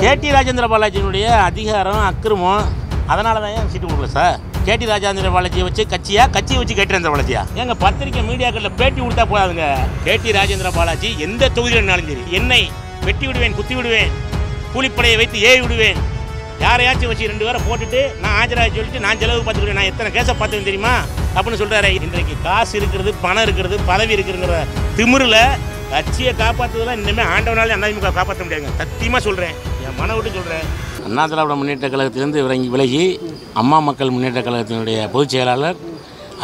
கேடி ராஜேந்திர பாலாஜியினுடைய அதிகாரம் அக்கிரமம் அதனால தான் ஏன் சீட்டு கொடுக்கல சார் கேடி ராஜேந்திர பாலாஜியை வச்சு கட்சியா கட்சியை வச்சு ராஜேந்திர பாலாஜியா எங்க பத்திரிக்கை மீடியாக்களில் பேட்டி கொடுத்தா போதாதுங்க கேடி ராஜேந்திர பாலாஜி எந்த நாளும் சரி என்னை வெட்டி விடுவேன் குத்தி விடுவேன் கூலிப்படையை வைத்து ஏறி விடுவேன் யாரையாச்சும் வச்சு ரெண்டு பேரை போட்டுட்டு நான் ஆஜராக சொல்லிட்டு நான் செலவு பார்த்துக்கிறேன் நான் எத்தனை கேஸை பார்த்துக்கேன் தெரியுமா அப்படின்னு சொல்கிறாரு இன்றைக்கு காசு இருக்கிறது பணம் இருக்கிறது பதவி இருக்குங்கிற திமிரில் கட்சியை காப்பாற்றுறதுலாம் இன்னுமே ஆண்டவனாலே அண்ணாதிமுக காப்பாற்ற முடியாதுங்க சத்தியமாக சொல்கிறேன் மன விட்டு சொல்கிறேன் அண்ணா திராவிட முன்னேற்ற கழகத்திலிருந்து இறங்கி விலகி அம்மா மக்கள் முன்னேற்ற கழகத்தினுடைய பொதுச் செயலாளர்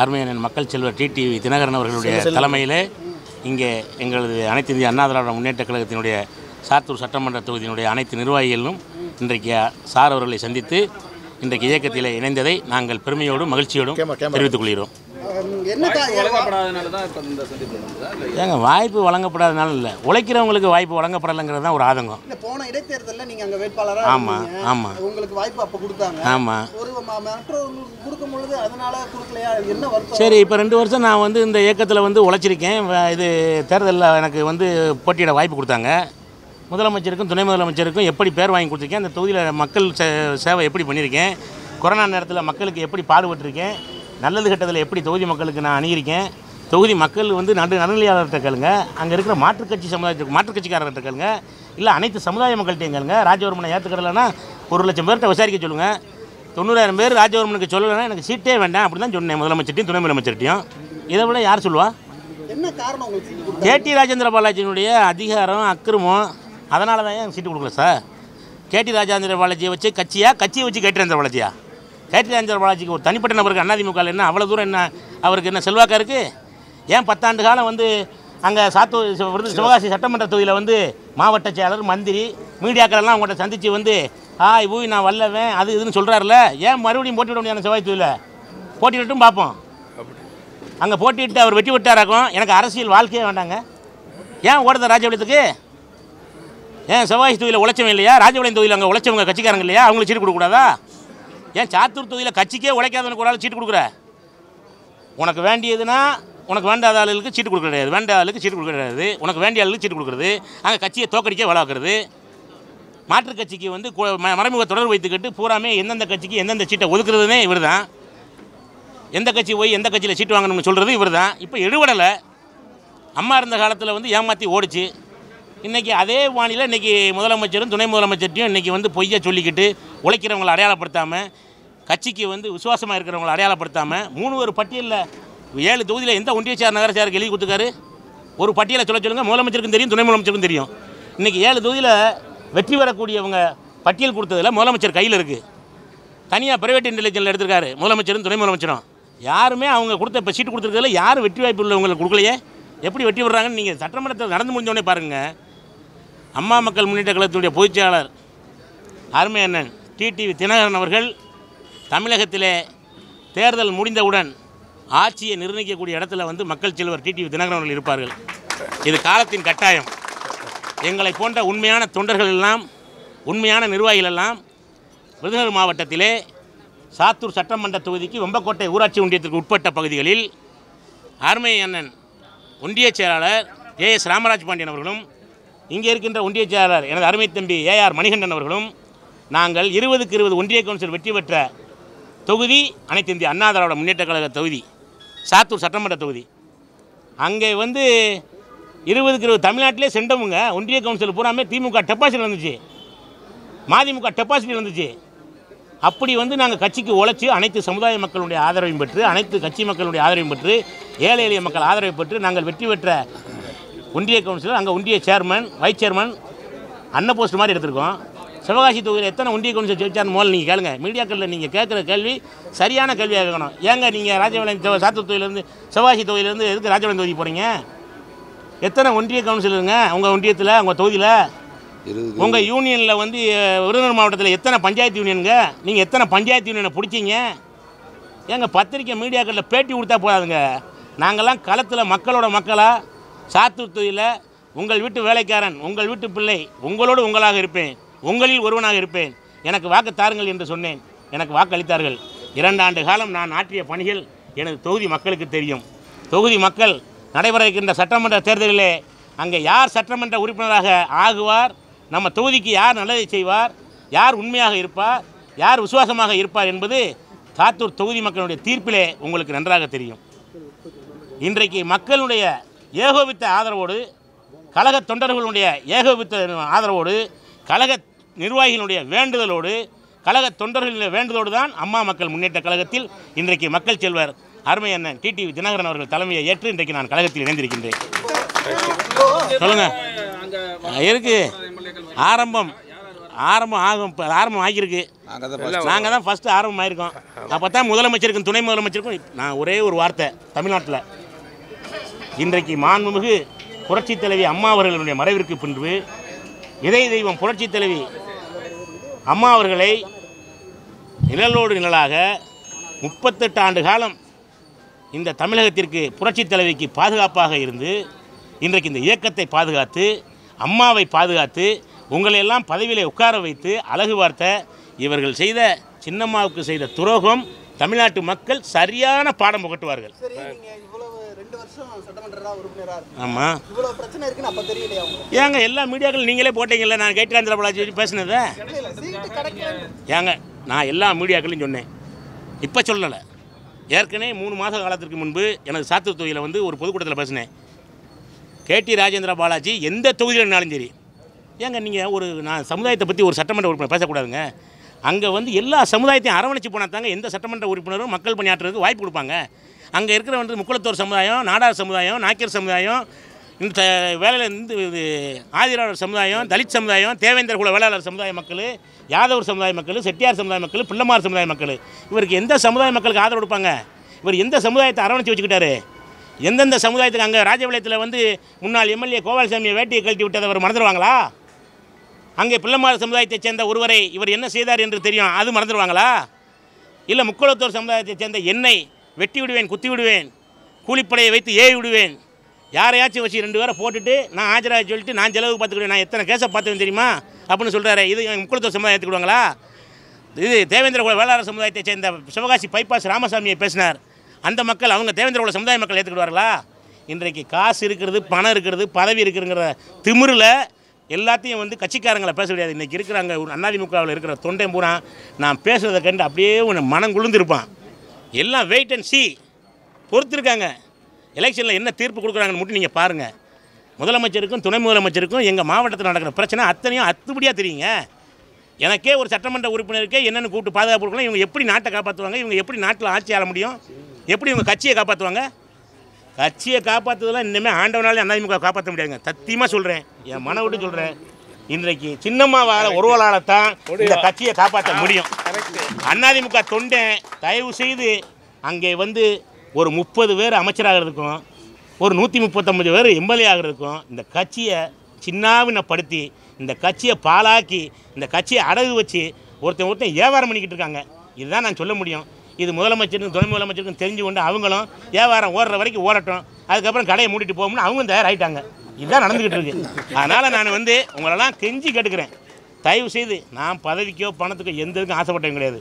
அருமையான மக்கள் செல்வர் டிடி தினகரன் அவர்களுடைய தலைமையில் இங்கே எங்களது அனைத்து இந்திய அண்ணா திராவிட முன்னேற்ற கழகத்தினுடைய சாத்தூர் சட்டமன்ற தொகுதியினுடைய அனைத்து நிர்வாகிகளும் இன்றைக்கு சார் அவர்களை சந்தித்து இன்றைக்கு இயக்கத்தில் இணைந்ததை நாங்கள் பெருமையோடும் மகிழ்ச்சியோடும் தெரிவித்துக் கொள்கிறோம் ஏங்க வாய்ப்பு வழங்கப்படாதனால இல்லை உழைக்கிறவங்களுக்கு வாய்ப்பு வழங்கப்படலைங்கிறது தான் ஒரு ஆதங்கம் இல்லை போன இடைத்தேர்தலில் நீங்கள் அங்கே வேட்பாளராக ஆமாம் ஆமாம் உங்களுக்கு வாய்ப்பு அப்போ கொடுத்தாங்க ஆமாம் ஒரு மற்றவங்களுக்கு கொடுக்கும் பொழுது அதனால கொடுக்கலையா என்ன சரி இப்போ ரெண்டு வருஷம் நான் வந்து இந்த இயக்கத்தில் வந்து உழைச்சிருக்கேன் இது தேர்தலில் எனக்கு வந்து போட்டியிட வாய்ப்பு கொடுத்தாங்க முதலமைச்சருக்கும் துணை முதலமைச்சருக்கும் எப்படி பேர் வாங்கி கொடுத்துருக்கேன் அந்த தொகுதியில் மக்கள் சேவை எப்படி பண்ணியிருக்கேன் கொரோனா நேரத்தில் மக்களுக்கு எப்படி பாடுபட்டிருக்கேன் நல்லது கெட்டதில் எப்படி தொகுதி மக்களுக்கு நான் அணுகிருக்கேன் தொகுதி மக்கள் வந்து நடு நடுநிலையாளர்கிட்ட கேளுங்க அங்கே இருக்கிற மாற்றுக் கட்சி சமுதாயத்துக்கு மாற்றுக் கட்சிக்காரர்கிட்ட கேளுங்க இல்லை அனைத்து சமுதாய மக்கள்கிட்டையும் கேளுங்க ராஜவர்மனை ஏற்றுக்கடலைன்னா ஒரு லட்சம் பேர்கிட்ட விசாரிக்க சொல்லுங்கள் தொண்ணூறாயிரம் பேர் ராஜவர்மனுக்கு சொல்லலைன்னா எனக்கு சீட்டே வேண்டாம் அப்படி தான் சொன்னேன் முதலமைச்சர்ட்டையும் துணை முதலமைச்சர்ட்டையும் இதை விட யார் சொல்லுவா கேடி ராஜேந்திர பாலாஜியினுடைய அதிகாரம் அக்கிரமம் அதனால தான் சீட்டு கொடுக்கல சார் கேடி ராஜேந்திர பாலாஜியை வச்சு கட்சியா கட்சியை வச்சு கேட்டிருந்த ராஜேந்திர பாலாஜியா கைத்தியாஞ்சல் பாலாஜிக்கு ஒரு தனிப்பட்ட நபருக்கு அண்ணாதிமுக என்ன அவ்வளோ தூரம் என்ன அவருக்கு என்ன செல்வாக்காக இருக்குது ஏன் பத்தாண்டு காலம் வந்து அங்கே சாத்து விருது சிவகாசி சட்டமன்ற தொகுதியில் வந்து மாவட்ட செயலர் மந்திரி மீடியாக்களெல்லாம் அவங்கள்ட்ட சந்தித்து வந்து ஆய் ஊய் நான் வல்லவேன் அது இதுன்னு சொல்கிறாருல ஏன் மறுபடியும் விட முடியாது செவ்வாய் தொகுதியில் போட்டிட்டும் பார்ப்போம் அங்கே போட்டிட்டு அவர் வெற்றி விட்டாராக்கும் எனக்கு அரசியல் வாழ்க்கையே வேண்டாங்க ஏன் ஓடுத ராஜபாளையத்துக்கு ஏன் செவ்வாய் தொகுதியில் உழைச்சவங்க இல்லையா ராஜபாளையம் தொகுதியில் அங்கே உழைச்சவங்க கட்சிக்காரங்க இல்லையா அவங்களுக்கு சீட்டு கொடுக்கக்கூடாதா ஏன் சாத்தூர் தொகுதியில் கட்சிக்கே உழைக்காதவனுக்கு ஒரு சீட்டு கொடுக்குற உனக்கு வேண்டியதுன்னா உனக்கு வேண்டாத ஆளுகளுக்கு சீட்டு கொடுக்க கிடையாது வேண்டாத ஆளுக்கு சீட்டு கொடுக்க கிடையாது உனக்கு வேண்டிய ஆளுக்கு சீட்டு கொடுக்குறது அங்கே கட்சியை தோக்கடிக்க வளர்க்குறது மாற்றுக் கட்சிக்கு வந்து மறைமுக தொடர்பு வைத்துக்கிட்டு பூராமே எந்தெந்த கட்சிக்கு எந்தெந்த சீட்டை ஒதுக்குறதுனே இவர் தான் எந்த கட்சி போய் எந்த கட்சியில் சீட்டு வாங்கணும்னு சொல்கிறது இவர் தான் இப்போ எழுவடலை அம்மா இருந்த காலத்தில் வந்து ஏமாற்றி ஓடிச்சு இன்றைக்கி அதே வானிலை இன்றைக்கி முதலமைச்சரும் துணை முதலமைச்சர்டையும் இன்றைக்கி வந்து பொய்யை சொல்லிக்கிட்டு உழைக்கிறவங்களை அடையாளப்படுத்தாமல் கட்சிக்கு வந்து விசுவாசமாக இருக்கிறவங்களை அடையாளப்படுத்தாமல் மூணு ஒரு பட்டியலில் ஏழு தொகுதியில் எந்த ஒன்றிய சார் நகர சார் எழுதி கொடுத்துருக்காரு ஒரு பட்டியலை சொல்ல சொல்லுங்கள் முதலமைச்சருக்கும் தெரியும் துணை முதலமைச்சருக்கும் தெரியும் இன்றைக்கி ஏழு தொகுதியில் வெற்றி பெறக்கூடியவங்க பட்டியல் கொடுத்ததில் முதலமைச்சர் கையில் இருக்குது தனியாக பிரைவேட் இன்டெலிஜென்ஸில் எடுத்திருக்காரு முதலமைச்சரும் துணை முதலமைச்சரும் யாருமே அவங்க கொடுத்த இப்போ சீட்டு கொடுத்துருக்கிறதுல யார் வெற்றி வாய்ப்பு உள்ளவங்களுக்கு கொடுக்கலையே எப்படி வெற்றி விடுறாங்கன்னு நீங்கள் சட்டமன்றத்தில் நடந்து முடிஞ்சோடனே பாருங்கள் அம்மா மக்கள் முன்னேற்ற கழகத்துடைய பொதுச்செயலாளர் அருமை அண்ணன் டிடிவி தினகரன் அவர்கள் தமிழகத்திலே தேர்தல் முடிந்தவுடன் ஆட்சியை நிர்ணயிக்கக்கூடிய இடத்துல வந்து மக்கள் செல்வர் டிடிவி தினகரன் அவர்கள் இருப்பார்கள் இது காலத்தின் கட்டாயம் எங்களை போன்ற உண்மையான தொண்டர்கள் எல்லாம் உண்மையான நிர்வாகிகள் எல்லாம் விருதுநகர் மாவட்டத்திலே சாத்தூர் சட்டமன்ற தொகுதிக்கு வெம்பக்கோட்டை ஊராட்சி ஒன்றியத்திற்கு உட்பட்ட பகுதிகளில் அருமை அண்ணன் ஒன்றிய செயலாளர் ஏ எஸ் ராமராஜ் பாண்டியன் அவர்களும் இங்கே இருக்கின்ற ஒன்றிய செயலாளர் எனது அருமை தம்பி ஏஆர் மணிகண்டன் அவர்களும் நாங்கள் இருபதுக்கு இருபது ஒன்றிய கவுன்சில் வெற்றி பெற்ற தொகுதி அனைத்து இந்திய அண்ணா திராவிட முன்னேற்ற கழக தொகுதி சாத்தூர் சட்டமன்ற தொகுதி அங்கே வந்து இருபதுக்கு இருபது தமிழ்நாட்டிலே சென்றவங்க ஒன்றிய கவுன்சில் பூராமே திமுக டெப்பாசிட்டி வந்துச்சு மதிமுக டெப்பாசிட்டி வந்துச்சு அப்படி வந்து நாங்கள் கட்சிக்கு உழைச்சி அனைத்து சமுதாய மக்களுடைய ஆதரவையும் பெற்று அனைத்து கட்சி மக்களுடைய ஆதரவையும் பெற்று ஏழை எளிய மக்கள் ஆதரவை பெற்று நாங்கள் வெற்றி பெற்ற ஒன்றிய கவுன்சிலர் அங்கே ஒன்றிய சேர்மன் வைஸ் சேர்மன் அன்ன போஸ்ட் மாதிரி எடுத்திருக்கோம் சிவகாசி தொகுதியில் எத்தனை ஒன்றிய கவுன்சில் ஜெயிச்சார்னு முதல்ல நீங்கள் கேளுங்க மீடியாக்களில் நீங்கள் கேட்குற கேள்வி சரியான கேள்வியாக இருக்கணும் ஏங்க நீங்கள் ராஜபாளையம் சாத்தூர் தொகுதியிலேருந்து சிவகாசி தொகுதியிலேருந்து எதுக்கு ராஜபாளையம் தொகுதி போகிறீங்க எத்தனை ஒன்றிய கவுன்சிலருங்க உங்கள் ஒன்றியத்தில் உங்கள் தொகுதியில் உங்கள் யூனியனில் வந்து விருதுநகர் மாவட்டத்தில் எத்தனை பஞ்சாயத்து யூனியனுங்க நீங்கள் எத்தனை பஞ்சாயத்து யூனியனை பிடிச்சிங்க ஏங்க பத்திரிக்கை மீடியாக்களில் பேட்டி கொடுத்தா போகாதுங்க நாங்கள்லாம் களத்தில் மக்களோட மக்களாக சாத்தூர் தொகுதியில் உங்கள் வீட்டு வேலைக்காரன் உங்கள் வீட்டு பிள்ளை உங்களோடு உங்களாக இருப்பேன் உங்களில் ஒருவனாக இருப்பேன் எனக்கு வாக்கு தாருங்கள் என்று சொன்னேன் எனக்கு வாக்களித்தார்கள் இரண்டு ஆண்டு காலம் நான் ஆற்றிய பணிகள் எனது தொகுதி மக்களுக்கு தெரியும் தொகுதி மக்கள் நடைபெற இருக்கின்ற சட்டமன்ற தேர்தலிலே அங்கே யார் சட்டமன்ற உறுப்பினராக ஆகுவார் நம்ம தொகுதிக்கு யார் நல்லதை செய்வார் யார் உண்மையாக இருப்பார் யார் விசுவாசமாக இருப்பார் என்பது சாத்தூர் தொகுதி மக்களுடைய தீர்ப்பிலே உங்களுக்கு நன்றாக தெரியும் இன்றைக்கு மக்களுடைய ஏகோபித்த ஆதரவோடு கழக தொண்டர்களுடைய ஏகோபித்த ஆதரவோடு கழக நிர்வாகிகளுடைய வேண்டுதலோடு கழக தொண்டர்களுடைய வேண்டுதலோடு தான் அம்மா மக்கள் முன்னேற்ற கழகத்தில் இன்றைக்கு மக்கள் செல்வர் அருமை அண்ணன் டிடி தினகரன் அவர்கள் தலைமையை ஏற்று இன்றைக்கு நான் கழகத்தில் இணைந்திருக்கின்றேன் சொல்லுங்க இருக்கு ஆரம்பம் ஆரம்பம் ஆகும் ஆரம்பம் ஆகியிருக்கு நாங்கள் தான் ஃபஸ்ட்டு ஆரம்பம் ஆயிருக்கோம் அப்போ தான் முதலமைச்சருக்கும் துணை முதலமைச்சருக்கும் நான் ஒரே ஒரு வார்த்தை தமிழ்நாட்டில் இன்றைக்கு மாண்புமிகு புரட்சித் தலைவி அம்மா அவர்களுடைய மறைவிற்கு பின்பு இதய தெய்வம் புரட்சித் தலைவி அம்மா அவர்களை நிழலோடு நிழலாக முப்பத்தெட்டு ஆண்டு காலம் இந்த தமிழகத்திற்கு புரட்சித் தலைவிக்கு பாதுகாப்பாக இருந்து இன்றைக்கு இந்த இயக்கத்தை பாதுகாத்து அம்மாவை பாதுகாத்து உங்களையெல்லாம் பதவியில் உட்கார வைத்து அழகு பார்த்த இவர்கள் செய்த சின்னம்மாவுக்கு செய்த துரோகம் தமிழ்நாட்டு மக்கள் சரியான பாடம் புகட்டுவார்கள் ஆமாம் ஏங்க எல்லா மீடியாக்களும் நீங்களே போட்டீங்கல்ல நான் கேட்கிறாந்திர பாலாஜி வச்சு பேசினதை ஏங்க நான் எல்லா மீடியாக்களையும் சொன்னேன் இப்போ சொல்லலை ஏற்கனவே மூணு மாத காலத்திற்கு முன்பு எனக்கு சாத்திர தொகுதியில் வந்து ஒரு பொதுக்கூட்டத்தில் பேசினேன் கேடி ராஜேந்திர பாலாஜி எந்த தொகுதியிலனாலும் சரி ஏங்க நீங்கள் ஒரு நான் சமுதாயத்தை பற்றி ஒரு சட்டமன்ற உறுப்பினர் பேசக்கூடாதுங்க அங்கே வந்து எல்லா சமுதாயத்தையும் அரவணைச்சு போனால் தாங்க எந்த சட்டமன்ற உறுப்பினரும் மக்கள் பணியாற்றுறதுக்கு வாய்ப்பு கொடுப்பாங்க அங்கே இருக்கிற வந்து முக்குளத்தோர் சமுதாயம் நாடார் சமுதாயம் நாக்கியர் சமுதாயம் இந்த வேலையில் இருந்து இது ஆதிராளர் சமுதாயம் தலித் சமுதாயம் தேவேந்திர குல வேளாளர் சமுதாய மக்கள் யாதவர் சமுதாய மக்கள் செட்டியார் சமுதாய மக்கள் பிள்ளமார் சமுதாய மக்கள் இவருக்கு எந்த சமுதாய மக்களுக்கு ஆதரவு கொடுப்பாங்க இவர் எந்த சமுதாயத்தை அரவணைச்சு வச்சுக்கிட்டாரு எந்தெந்த சமுதாயத்துக்கு அங்கே ராஜபாளையத்தில் வந்து முன்னாள் எம்எல்ஏ கோவால்சாமியை வேட்டியை கழட்டி விட்டதை அவர் மறந்துடுவாங்களா அங்கே பிள்ளைமார் சமுதாயத்தைச் சேர்ந்த ஒருவரை இவர் என்ன செய்தார் என்று தெரியும் அது மறந்துடுவாங்களா இல்லை முக்குளத்தூர் சமுதாயத்தைச் சேர்ந்த என்னை வெட்டி விடுவேன் குத்தி விடுவேன் கூலிப்படையை வைத்து ஏவி விடுவேன் யாரையாச்சும் வச்சு ரெண்டு பேரை போட்டுட்டு நான் ஆஜராக சொல்லிட்டு நான் செலவு பார்த்துக்கிடுவேன் நான் எத்தனை கேஸை பார்த்துவேன் தெரியுமா அப்படின்னு சொல்கிறாரு இது முக்கியத்துவ சமுதாயம் எடுத்துக்கிடுவாங்களா இது தேவேந்திரகுல வேளாளர் சமுதாயத்தை சேர்ந்த சிவகாசி பைபாஸ் ராமசாமியை பேசினார் அந்த மக்கள் அவங்க தேவேந்திரகுல சமுதாய மக்கள் ஏற்றுக்கிடுவார்களா இன்றைக்கு காசு இருக்கிறது பணம் இருக்கிறது பதவி இருக்கிறங்கிற திமிரில் எல்லாத்தையும் வந்து கட்சிக்காரங்களை பேச முடியாது இன்றைக்கி இருக்கிறாங்க அண்ணாதிமுகவில் இருக்கிற தொண்டை பூரா நான் பேசுகிறத கண்டு அப்படியே ஒன்று மனம் குளிர்ந்துருப்பான் எல்லாம் வெயிட் அண்ட் சி பொறுத்திருக்காங்க எலெக்ஷனில் என்ன தீர்ப்பு கொடுக்குறாங்கன்னு மட்டும் நீங்கள் பாருங்கள் முதலமைச்சருக்கும் துணை முதலமைச்சருக்கும் எங்கள் மாவட்டத்தில் நடக்கிற பிரச்சனை அத்தனையும் அத்துபடியாக தெரியுங்க எனக்கே ஒரு சட்டமன்ற உறுப்பினருக்கே என்னென்னு கூப்பிட்டு பாதுகாப்பு கொடுக்கலாம் இவங்க எப்படி நாட்டை காப்பாற்றுவாங்க இவங்க எப்படி நாட்டில் ஆட்சி ஆள முடியும் எப்படி இவங்க கட்சியை காப்பாற்றுவாங்க கட்சியை காப்பாற்றுறதுலாம் இன்னுமே ஆண்டவனாலே அதிமுக காப்பாற்ற முடியாதுங்க சத்தியமாக சொல்கிறேன் என் மன விட்டு சொல்கிறேன் இன்றைக்கு சின்னம்மாவால ஒருவரால தான் இந்த கட்சியை காப்பாற்ற முடியும் அதிமுக தொண்டன் தயவு செய்து அங்கே வந்து ஒரு முப்பது பேர் அமைச்சராகிறதுக்கும் ஒரு நூற்றி முப்பத்தொம்பது பேர் எம்எல்ஏ ஆகிறதுக்கும் இந்த கட்சியை சின்னாவினப்படுத்தி இந்த கட்சியை பாலாக்கி இந்த கட்சியை அடகு வச்சு ஒருத்தன் ஒருத்தன் வியாபாரம் பண்ணிக்கிட்டு இருக்காங்க இதுதான் நான் சொல்ல முடியும் இது முதலமைச்சருக்கும் துணை முதலமைச்சருக்கும் தெரிஞ்சு கொண்டு அவங்களும் வியாபாரம் ஓடுற வரைக்கும் ஓடட்டும் அதுக்கப்புறம் கடையை மூடிட்டு போகணும்னு அவங்க தயாராகிட்டாங்க இதுதான் நடந்துக்கிட்டு இருக்கு அதனால் நான் வந்து உங்களெல்லாம் கெஞ்சி கேட்டுக்கிறேன் தயவு செய்து நான் பதவிக்கோ பணத்துக்கோ எந்த இதுக்கும் ஆசைப்பட்டவங்க கிடையாது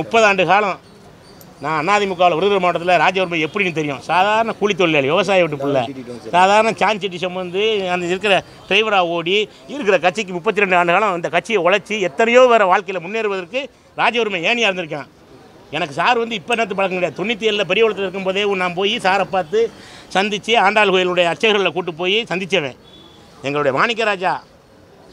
முப்பது ஆண்டு காலம் நான் அதிமுகவில் விருதுநகர் மாவட்டத்தில் ராஜபுரம் எப்படின்னு தெரியும் சாதாரண கூலி தொழிலாளி விவசாய விட்டு பிள்ளை சாதாரண சாஞ்சிட்டி சம்மந்து அந்த இருக்கிற டிரைவராக ஓடி இருக்கிற கட்சிக்கு முப்பத்தி ரெண்டு ஆண்டு காலம் அந்த கட்சியை உழைச்சி எத்தனையோ வேறு வாழ்க்கையில் முன்னேறுவதற்கு ராஜபுரம் ஏனியாக இருந்திருக்கேன் எனக்கு சார் வந்து இப்போ என்னத்து பழக்கம் கிடையாது தொண்ணூற்றி ஏழில் பெரிய உலகத்தில் இருக்கும்போதே நான் போய் சாரை பார்த்து சந்தித்து ஆண்டாள் கோயிலுடைய அர்ச்சகர்களை கூப்பிட்டு போய் சந்தித்தவன் எங்களுடைய மாணிக்கராஜா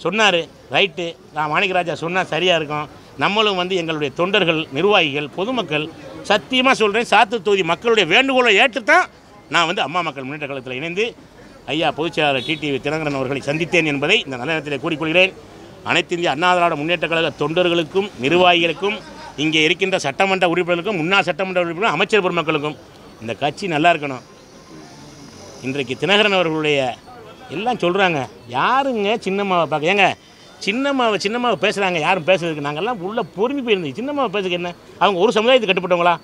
சொன்னார் ரைட்டு நான் மாணிக்கராஜா சொன்னால் சரியாக இருக்கும் நம்மளும் வந்து எங்களுடைய தொண்டர்கள் நிர்வாகிகள் பொதுமக்கள் சத்தியமாக சொல்கிறேன் சாத்து தொகுதி மக்களுடைய வேண்டுகோளை ஏற்று தான் நான் வந்து அம்மா மக்கள் முன்னேற்ற கழகத்தில் இணைந்து ஐயா பொதுச்செயலாளர் டிடிவி தினகரன் அவர்களை சந்தித்தேன் என்பதை இந்த நல்ல நேரத்தில் கூறிக்கொள்கிறேன் அனைத்து இந்திய அண்ணா திராவிட முன்னேற்ற கழக தொண்டர்களுக்கும் நிர்வாகிகளுக்கும் இங்கே இருக்கின்ற சட்டமன்ற உறுப்பினர்களுக்கும் முன்னாள் சட்டமன்ற உறுப்பினர்களும் அமைச்சர் பெருமக்களுக்கும் இந்த கட்சி நல்லா இருக்கணும் இன்றைக்கு தினகரன் அவர்களுடைய எல்லாம் சொல்கிறாங்க யாருங்க சின்னம்மாவை பார்க்க ஏங்க சின்னம்மாவை சின்னம்மாவை பேசுகிறாங்க யாரும் பேசுறதுக்கு நாங்கள்லாம் உள்ளே பொறுமை போயிருந்தோம் சின்னம்மாவை பேசுக்கு என்ன அவங்க ஒரு சமுதாயத்துக்கு கட்டுப்பட்டவங்களா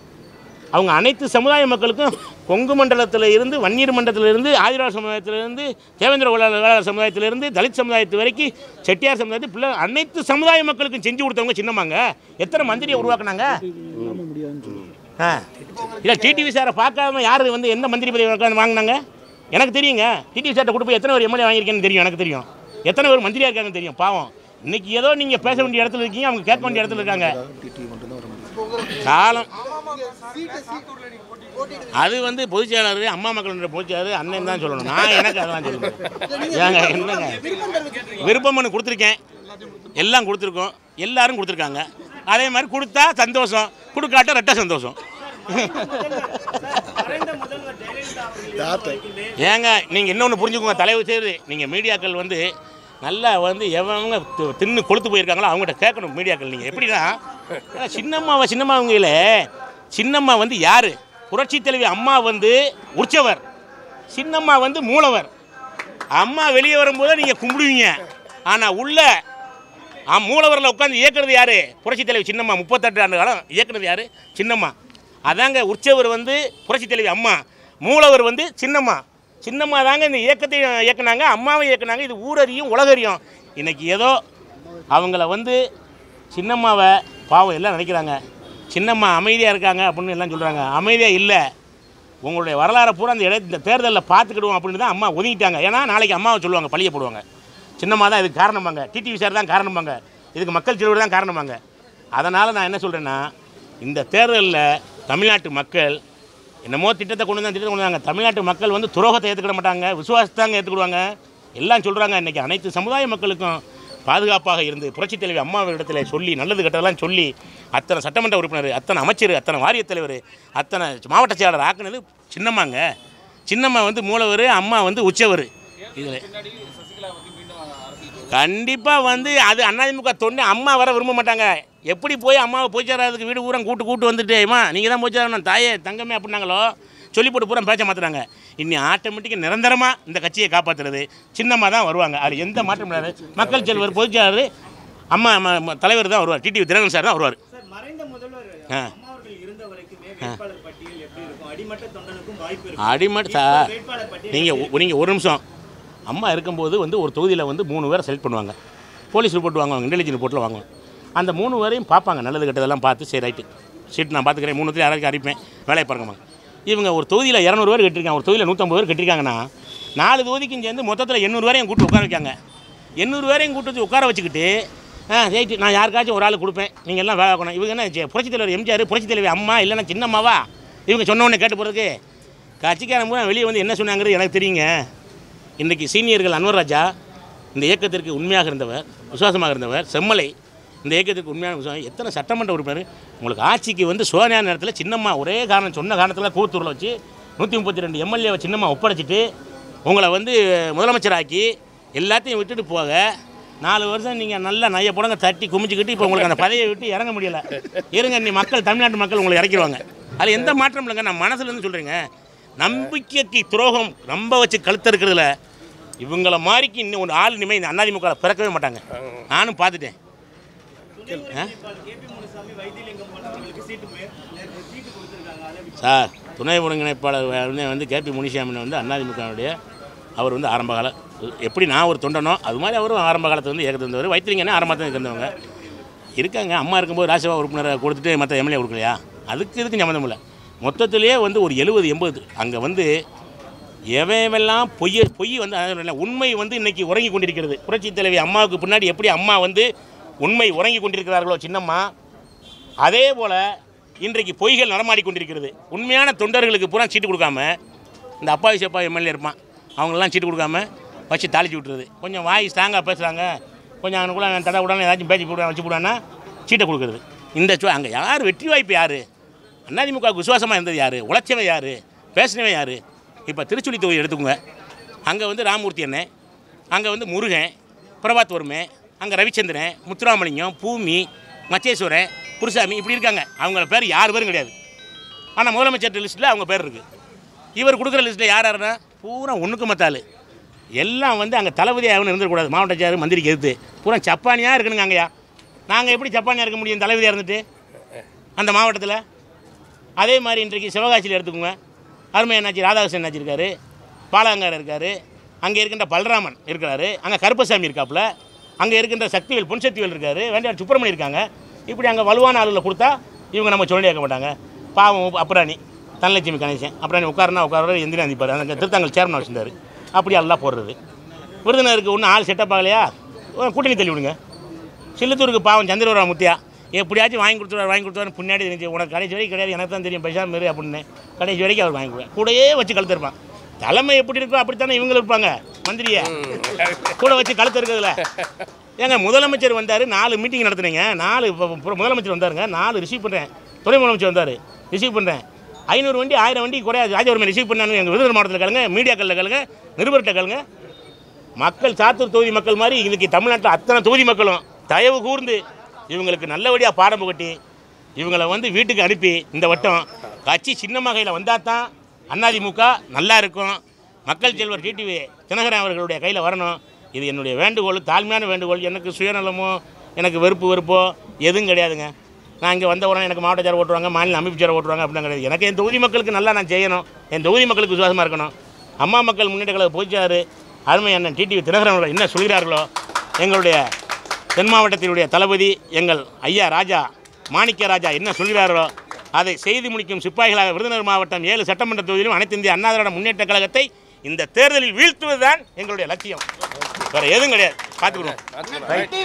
அவங்க அனைத்து சமுதாய மக்களுக்கும் கொங்கு மண்டலத்தில் இருந்து வன்னியர் மண்டலத்திலிருந்து ஆதிராவ சமுதாயத்திலிருந்து தேவேந்திர வேளாளர் சமுதாயத்திலிருந்து தலித் சமுதாயத்து வரைக்கும் செட்டியார் சமுதாயத்து பிள்ளை அனைத்து சமுதாய மக்களுக்கும் செஞ்சு கொடுத்தவங்க சின்னம்மாங்க எத்தனை மந்திரியை உருவாக்குனாங்க ஆ இல்லை டிடிவி சாரை பார்க்காம யார் வந்து எந்த மந்திரி பதவி வாங்கினாங்க எனக்கு தெரியுங்க டிடி சார்ட்ட கொடுப்போம் எத்தனை பேர் எம்எல்ஏ வாங்கியிருக்கேன்னு தெரியும் எனக்கு தெரியும் எத்தனை பேர் மந்திரியாக இருக்காங்கன்னு தெரியும் பாவம் இன்னைக்கு ஏதோ நீங்கள் பேச வேண்டிய இடத்துல இருக்கீங்க அவங்க கேட்க வேண்டிய இடத்துல இருக்காங்க காலம் அது வந்து பொதுச் செயலாளர் அம்மா மக்கள் பொதுச் செயலாளர் அண்ணன் தான் சொல்லணும் நான் எனக்கு அதெல்லாம் சொல்லுவேன் ஏங்க என்னங்க விருப்பம் ஒன்று கொடுத்துருக்கேன் எல்லாம் கொடுத்துருக்கோம் எல்லாரும் கொடுத்துருக்காங்க அதே மாதிரி கொடுத்தா சந்தோஷம் கொடுக்காட்ட ரெட்ட சந்தோஷம் ஏங்க நீங்கள் இன்னொன்று புரிஞ்சுக்கோங்க தலைவர் செய்யுது நீங்கள் மீடியாக்கள் வந்து நல்லா வந்து எவங்க தின்னு கொளுத்து போயிருக்காங்களோ அவங்ககிட்ட கேட்கணும் மீடியாக்கள் நீங்கள் எப்படின்னா சின்னம்மாவை சின்னம்மா சின்னம்மா வந்து யார் புரட்சி தலைவி அம்மா வந்து உற்சவர் சின்னம்மா வந்து மூலவர் அம்மா வெளியே வரும்போது நீங்கள் கும்பிடுவீங்க ஆனால் உள்ள மூலவரில் உட்காந்து இயக்குறது யார் புரட்சி தலைவி சின்னம்மா முப்பத்தெட்டு ஆண்டு காலம் இயக்குனது யார் சின்னம்மா அதாங்க உற்சவர் வந்து புரட்சி தலைவி அம்மா மூலவர் வந்து சின்னம்மா சின்னம்மா தாங்க இந்த இயக்கத்தை இயக்குனாங்க அம்மாவை இயக்குனாங்க இது ஊரறியும் உலகறியும் இன்றைக்கி ஏதோ அவங்கள வந்து சின்னம்மாவை பாவம் எல்லாம் நினைக்கிறாங்க சின்னம்மா அமைதியாக இருக்காங்க அப்படின்னு எல்லாம் சொல்கிறாங்க அமைதியாக இல்லை உங்களுடைய வரலாறை பூரா அந்த இட இந்த தேர்தலில் பார்த்துக்கிடுவோம் அப்படின்னு தான் அம்மா ஒதுங்கிட்டாங்க ஏன்னா நாளைக்கு அம்மாவை சொல்லுவாங்க பழிய போடுவாங்க சின்னம்மா தான் இதுக்கு காரணமாங்க டிடிவி சார் தான் காரணமாங்க இதுக்கு மக்கள் செலவு தான் காரணமாங்க அதனால் நான் என்ன சொல்கிறேன்னா இந்த தேர்தலில் தமிழ்நாட்டு மக்கள் என்னமோ திட்டத்தை கொண்டு வந்தாங்க திட்டத்தை கொண்டு வந்தாங்க தமிழ்நாட்டு மக்கள் வந்து துரோகத்தை ஏற்றுக்க மாட்டாங்க விசுவாசத்தாங்க ஏற்றுக்கிடுவாங்க எல்லாம் சொல்கிறாங்க இன்றைக்கி அனைத்து சமுதாய மக்களுக்கும் பாதுகாப்பாக இருந்து புரட்சித் தலைவர் அம்மாவிடத்தில் சொல்லி நல்லது கெட்டதெல்லாம் சொல்லி அத்தனை சட்டமன்ற உறுப்பினர் அத்தனை அமைச்சர் அத்தனை வாரியத் தலைவர் அத்தனை மாவட்ட செயலாளர் ஆக்குனது சின்னம்மாங்க சின்னம்மா வந்து மூலவர் அம்மா வந்து உச்சவர் இதில் கண்டிப்பாக வந்து அது அண்ணாதிமுக தொண்டு அம்மா வர விரும்ப மாட்டாங்க எப்படி போய் அம்மாவை போய்ச்சாராதுக்கு வீடு பூரா கூட்டு கூட்டு வந்துட்டு ஏமா நீங்கள் தான் போய்ச்சாரணும் தாயே தங்கமே அப்படின்னாங்களோ சொல்லி போட்டு பூரா பேச்ச மாற்றுறாங்க இனி ஆட்டோமேட்டிக்காக நிரந்தரமாக இந்த கட்சியை காப்பாற்றுறது சின்னம்மா தான் வருவாங்க அது எந்த மாற்றம் இல்லாது மக்கள் செல்வர் பொதுச்செயலாளர் அம்மா தலைவர் தான் வருவார் டிடிவி தினகரன் சார் தான் வருவார் ஆ அடிமட்ட நீங்கள் நீங்கள் ஒரு நிமிஷம் அம்மா இருக்கும்போது வந்து ஒரு தொகுதியில் வந்து மூணு பேரை செலக்ட் பண்ணுவாங்க போலீஸ் ரிப்போர்ட் வாங்குவாங்க இன்டெலிஜென்ஸ் ரிப்போர்ட்டில் வாங்குவாங்க அந்த மூணு பேரையும் பார்ப்பாங்க நல்லது கெட்டதெல்லாம் பார்த்து சரி ரைட்டு சீட் நான் பார்த்துக்கிறேன் மூணு யாராச்சும் அறிப்பேன் வேலையை பாருங்கம்மா இவங்க ஒரு தொகுதியில் இரநூறு பேர் கட்டிருக்காங்க ஒரு தொகுதியில் நூற்றம்பது பேர் கட்டிருக்காங்கன்னா நாலு தொகுதிக்கும் சேர்ந்து மொத்தத்தில் எண்ணூறு பேரையும் கூட்டு உட்கார வைக்காங்க எண்ணூறு பேரையும் கூட்டு வச்சு உட்கார வச்சுக்கிட்டு ரைட்டு நான் யாருக்காச்சும் ஒரு ஆள் கொடுப்பேன் நீங்கள் எல்லாம் வேலை ஆகணும் இவங்க என்ன புரட்சி தலைவர் எம்ஜிஆர் புரட்சி தலைவர் அம்மா இல்லைன்னா சின்னம்மாவா இவங்க சொன்னவொன்னே கேட்டு போகிறதுக்கு கட்சிக்காரன் பூரா வெளியே வந்து என்ன சொன்னாங்கிறது எனக்கு தெரியுங்க இன்றைக்கி சீனியர்கள் அன்வர் ராஜா இந்த இயக்கத்திற்கு உண்மையாக இருந்தவர் விசுவாசமாக இருந்தவர் செம்மலை இந்த இயக்கத்திற்கு உண்மையான விசுவாசம் எத்தனை சட்டமன்ற உறுப்பினர் உங்களுக்கு ஆட்சிக்கு வந்து சோனியா நேரத்தில் சின்னம்மா ஒரே காரணம் சொன்ன காரணத்தில் கூத்தூரில் வச்சு நூற்றி முப்பத்தி ரெண்டு எம்எல்ஏவை சின்னம்மா ஒப்படைச்சிட்டு உங்களை வந்து முதலமைச்சராக்கி எல்லாத்தையும் விட்டுட்டு போக நாலு வருஷம் நீங்கள் நல்லா நைய புடங்க தட்டி குமிச்சிக்கிட்டு இப்போ உங்களுக்கு அந்த பதவியை விட்டு இறங்க முடியலை இருங்க நீ மக்கள் தமிழ்நாட்டு மக்கள் உங்களை இறக்கிடுவாங்க அதில் எந்த மாற்றம் இல்லைங்க நான் மனசுலேருந்து சொல்கிறேங்க நம்பிக்கைக்கு துரோகம் ரொம்ப வச்சு கழுத்த இருக்கிறதுல இவங்கள மாறிக்கு இன்னும் ஒரு ஆள் இனிமேல் இந்த அண்ணாதிமுக பிறக்கவே மாட்டாங்க நானும் பார்த்துட்டேன் சார் துணை ஒருங்கிணைப்பாளர் வந்து கேபி முனிசாமி வந்து அண்ணாதிமுகனுடைய அவர் வந்து ஆரம்ப கால எப்படி நான் ஒரு தொண்டனோ அது மாதிரி அவரும் ஆரம்ப காலத்தில் வந்து ஏற்க தந்தவர் வைத்திரிங்கன்னா ஆரம்பத்தில் இருந்தவங்க இருக்காங்க அம்மா இருக்கும்போது ராஜ்யசபா உறுப்பினரை கொடுத்துட்டு மற்ற எம்எல்ஏ கொடுக்கலையா அதுக்கு இதுக்கு சம்மந்தம் இல்லை மொத்தத்திலே வந்து ஒரு எழுபது எண்பது அங்கே வந்து எவையெல்லாம் பொய்ய பொய் வந்து உண்மை வந்து இன்றைக்கி உறங்கி கொண்டிருக்கிறது புரட்சி தலைவி அம்மாவுக்கு பின்னாடி எப்படி அம்மா வந்து உண்மை உறங்கி கொண்டிருக்கிறார்களோ சின்னம்மா அதே போல் இன்றைக்கு பொய்கள் நடமாடி கொண்டிருக்கிறது உண்மையான தொண்டர்களுக்கு பூரா சீட்டு கொடுக்காம இந்த அப்பாவி சப்பா எம்எல்ஏ இருப்பான் அவங்களெலாம் சீட்டு கொடுக்காம வச்சு தாளிச்சு விட்டுறது கொஞ்சம் வாய் ஸ்ட்ராங்காக பேசுகிறாங்க கொஞ்சம் அவனுக்குள்ள தடை விடாமல் ஏதாச்சும் பேச்சு போடுவேன் வச்சு போடுவான்னா சீட்டை கொடுக்குறது இந்த அங்கே யார் வெற்றி வாய்ப்பு யார் அதிமுகவுக்கு விசுவாசமாக இருந்தது யார் உழைச்சவன் யார் பேசினவன் யார் இப்போ திருச்சுழி தொகுதி எடுத்துக்கோங்க அங்கே வந்து ராமூர்த்தி அண்ணன் அங்கே வந்து முருகன் பிரபாத் வருமே அங்கே ரவிச்சந்திரன் முத்துராமலிங்கம் பூமி மச்சேஸ்வரன் குருசாமி இப்படி இருக்காங்க அவங்கள பேர் யார் பேரும் கிடையாது ஆனால் முதலமைச்சர் லிஸ்ட்டில் அவங்க பேர் இருக்குது இவர் கொடுக்குற லிஸ்ட்டில் யார் யாருன்னா பூரா ஒன்றுக்கு மத்தாள் எல்லாம் வந்து அங்கே தளபதி அவனு இருந்துக்கூடாது மாவட்ட சார் மந்திரிக்கு எதிர்த்து பூரா சப்பானியாக இருக்கணுங்க அங்கேயா நாங்கள் எப்படி சப்பானியாக இருக்க முடியும் தளபதியாக இருந்துட்டு அந்த மாவட்டத்தில் அதே மாதிரி இன்றைக்கு சிவகாசியில் எடுத்துக்கோங்க அருமை என்னாச்சு ராதாகிருஷ்ணன் என்னாச்சு இருக்கார் பாலாங்கார் இருக்கார் அங்கே இருக்கின்ற பலராமன் இருக்கிறாரு அங்கே கருப்பசாமி இருக்காப்புல அங்கே இருக்கின்ற சக்திவேல் புன் சக்திவேல் இருக்கார் வேண்டியார் சுப்பிரமணி இருக்காங்க இப்படி அங்கே வலுவான ஆளுகளை கொடுத்தா இவங்க நம்ம இருக்க மாட்டாங்க பாவம் அப்ராணி தனலட்சுமி கணேசன் அப்புறம் உட்காருனா உட்கார எந்திரி அந்திப்பார் அந்த திருத்தங்கள் சேர்மன் வச்சுருந்தார் அப்படி எல்லாம் போடுறது விருதுநருக்கு ஒன்றும் ஆள் செட்டப் ஆகலையா கூட்டணி தள்ளி விடுங்க சில்லுத்தூருக்கு பாவம் சந்திரவரா முத்தியா எப்படியாச்சும் வாங்கி கொடுத்துருவார் வாங்கி கொடுத்துருவார் பின்னாடி தெரிஞ்சு உனக்கு கடைசி வரைக்கும் கிடையாது எனக்கு தான் தெரியும் பைசா மாரி அப்படின்னு கடைசி வரைக்கும் அவர் வாங்கி கொடுவார் கூடயே வச்சு கழுத்திருப்பான் தலைமை எப்படி இருக்கோ அப்படித்தானே இவங்களும் இருப்பாங்க மந்திரிய கூட வச்சு கழுத்து இருக்கிறதுல ஏங்க முதலமைச்சர் வந்தார் நாலு மீட்டிங் நடத்துனீங்க நாலு முதலமைச்சர் வந்தாருங்க நாலு ரிசீவ் பண்ணுறேன் துணை முதலமைச்சர் வந்தார் ரிசீவ் பண்ணுறேன் ஐநூறு வண்டி ஆயிரம் வண்டி குறையாது ராஜவர்மன் ரிசீவ் பண்ணாங்க எங்கள் விருதுநகர் மாவட்டத்தில் கேளுங்க மீடியாக்களில் கேளுங்க நிருபர்கிட்ட கழுங்க மக்கள் சாத்தூர் தொகுதி மக்கள் மாதிரி இன்றைக்கி தமிழ்நாட்டில் அத்தனை தொகுதி மக்களும் தயவு கூர்ந்து இவங்களுக்கு நல்லபடியாக பாடம் புகட்டி இவங்களை வந்து வீட்டுக்கு அனுப்பி இந்த வட்டம் கட்சி சின்ன வகையில் வந்தால் தான் அண்ணாதிமுக நல்லா இருக்கும் மக்கள் செல்வர் டிடிவி தினகரன் அவர்களுடைய கையில் வரணும் இது என்னுடைய வேண்டுகோள் தாழ்மையான வேண்டுகோள் எனக்கு சுயநலமோ எனக்கு வெறுப்பு வெறுப்போ எதுவும் கிடையாதுங்க நான் இங்கே வந்த உடனே எனக்கு சார் ஓட்டுவாங்க மாநில சார் ஓட்டுவாங்க அப்படின்னு கிடையாது எனக்கு என் தொகுதி மக்களுக்கு நல்லா நான் செய்யணும் என் தொகுதி மக்களுக்கு விசுவாசமாக இருக்கணும் அம்மா மக்கள் முன்னேற்ற கழக பொதுச்சார் அருமை அண்ணன் டிடிவி தினகரன் என்ன சொல்கிறார்களோ எங்களுடைய தென் மாவட்டத்தினுடைய தளபதி எங்கள் ஐயா ராஜா மாணிக்க ராஜா என்ன சொல்கிறாரோ அதை செய்து முடிக்கும் சிப்பாய்களாக விருதுநகர் மாவட்டம் ஏழு சட்டமன்ற தொகுதியிலும் அனைத்து இந்திய அண்ணா திராவிட முன்னேற்ற கழகத்தை இந்த தேர்தலில் வீழ்த்துவதுதான் எங்களுடைய லட்சியம் வேறு எதுவும் கிடையாது பார்த்துக்கணும்